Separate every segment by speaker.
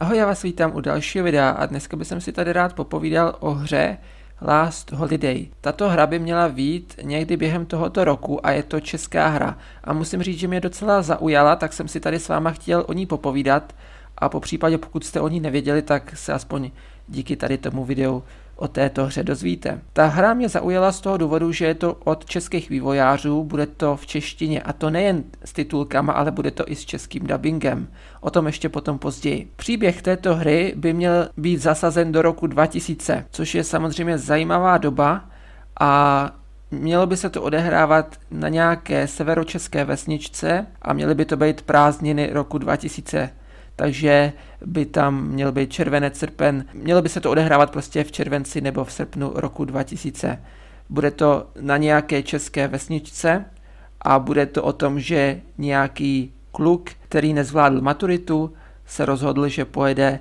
Speaker 1: Ahoj, já vás vítám u dalšího videa a dneska bych si tady rád popovídal o hře Last Holiday. Tato hra by měla vít někdy během tohoto roku a je to česká hra. A musím říct, že mě docela zaujala, tak jsem si tady s váma chtěl o ní popovídat a po případě, pokud jste o ní nevěděli, tak se aspoň díky tady tomu videu o této hře dozvíte. Ta hra mě zaujala z toho důvodu, že je to od českých vývojářů, bude to v češtině a to nejen s titulkama, ale bude to i s českým dubbingem. O tom ještě potom později. Příběh této hry by měl být zasazen do roku 2000, což je samozřejmě zajímavá doba a Mělo by se to odehrávat na nějaké severočeské vesničce a měly by to být prázdniny roku 2000 takže by tam měl být červenec, srpen. Mělo by se to odehrávat prostě v červenci nebo v srpnu roku 2000. Bude to na nějaké české vesničce a bude to o tom, že nějaký kluk, který nezvládl maturitu, se rozhodl, že pojede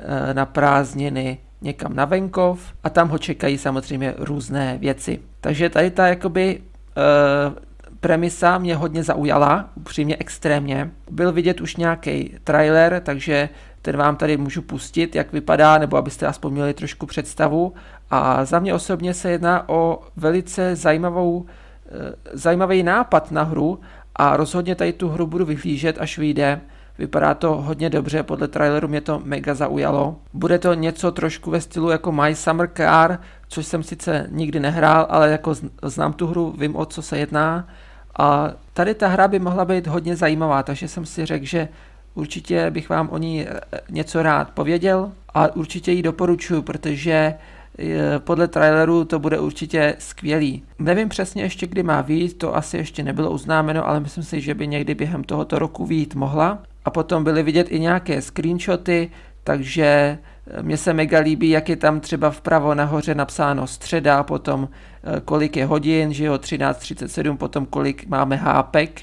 Speaker 1: eh, na prázdniny někam na venkov a tam ho čekají samozřejmě různé věci. Takže tady ta jakoby eh, Premisa mě hodně zaujala, upřímně extrémně. Byl vidět už nějaký trailer, takže ten vám tady můžu pustit, jak vypadá, nebo abyste aspoň měli trošku představu. A za mě osobně se jedná o velice zajímavou, eh, zajímavý nápad na hru a rozhodně tady tu hru budu vyhlížet, až vyjde. Vypadá to hodně dobře, podle traileru mě to mega zaujalo. Bude to něco trošku ve stylu jako My Summer Car, což jsem sice nikdy nehrál, ale jako znám tu hru, vím o co se jedná. A tady ta hra by mohla být hodně zajímavá, takže jsem si řekl, že určitě bych vám o ní eh, něco rád pověděl a určitě ji doporučuji, protože eh, podle traileru to bude určitě skvělý. Nevím přesně ještě, kdy má výjít, to asi ještě nebylo uznámeno, ale myslím si, že by někdy během tohoto roku výjít mohla. A potom byly vidět i nějaké screenshoty, takže eh, mně se mega líbí, jak je tam třeba vpravo nahoře napsáno středa, potom eh, kolik je hodin, že jo, 13.37, potom kolik máme hápek,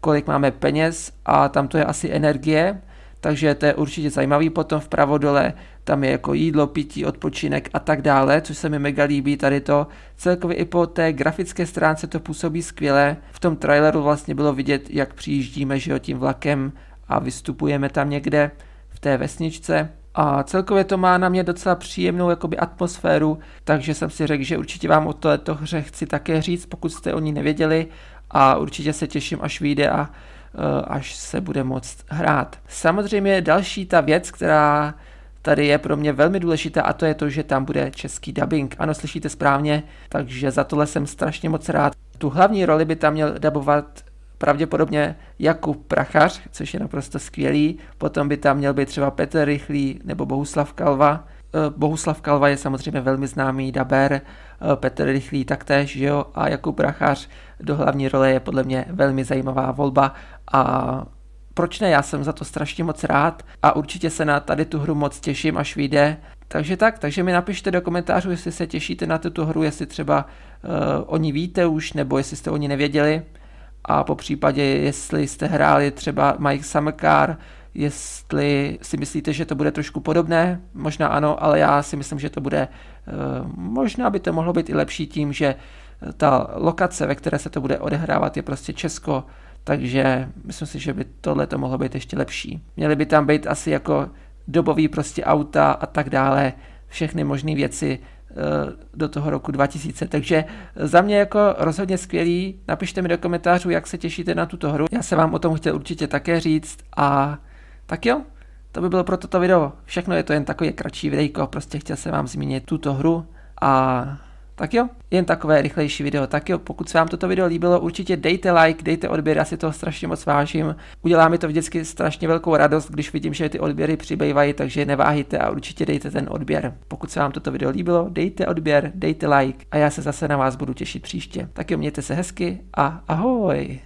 Speaker 1: kolik máme peněz a tam to je asi energie, takže to je určitě zajímavý. Potom vpravo dole tam je jako jídlo, pití, odpočinek a tak dále, což se mi mega líbí tady to. Celkově i po té grafické stránce to působí skvěle. V tom traileru vlastně bylo vidět, jak přijíždíme, že jo, tím vlakem a vystupujeme tam někde v té vesničce. A celkově to má na mě docela příjemnou jakoby, atmosféru, takže jsem si řekl, že určitě vám o této hře chci také říct, pokud jste o ní nevěděli a určitě se těším, až vyjde a eh, až se bude moct hrát. Samozřejmě další ta věc, která tady je pro mě velmi důležitá a to je to, že tam bude český dubbing. Ano, slyšíte správně, takže za tohle jsem strašně moc rád. Tu hlavní roli by tam měl dabovat pravděpodobně Jakub Prachař, což je naprosto skvělý, potom by tam měl být třeba Petr Rychlý nebo Bohuslav Kalva. Eh, Bohuslav Kalva je samozřejmě velmi známý daber, eh, Petr Rychlý taktéž, že jo, a Jakub Prachař do hlavní role je podle mě velmi zajímavá volba a proč ne, já jsem za to strašně moc rád a určitě se na tady tu hru moc těším, až vyjde. Takže tak, takže mi napište do komentářů, jestli se těšíte na tuto hru, jestli třeba uh, o ní víte už, nebo jestli jste o ní nevěděli a po případě, jestli jste hráli třeba Mike Samkar, jestli si myslíte, že to bude trošku podobné, možná ano, ale já si myslím, že to bude, eh, možná by to mohlo být i lepší tím, že eh, ta lokace, ve které se to bude odehrávat, je prostě Česko, takže myslím si, že by tohle to mohlo být ještě lepší. Měly by tam být asi jako dobový prostě auta a tak dále, všechny možné věci, Eh, do toho roku 2000. Takže za mě jako rozhodně skvělý. Napište mi do komentářů, jak se těšíte na tuto hru. Já se vám o tom chtěl určitě také říct a tak jo, to by bylo pro toto video. Všechno je to jen takové kratší videjko, prostě chtěl jsem vám zmínit tuto hru a tak jo, jen takové rychlejší video. Tak jo, pokud se vám toto video líbilo, určitě dejte like, dejte odběr, já si toho strašně moc vážím. Udělá mi to vždycky strašně velkou radost, když vidím, že ty odběry přibývají, takže neváhejte a určitě dejte ten odběr. Pokud se vám toto video líbilo, dejte odběr, dejte like a já se zase na vás budu těšit příště. Tak jo, mějte se hezky a ahoj!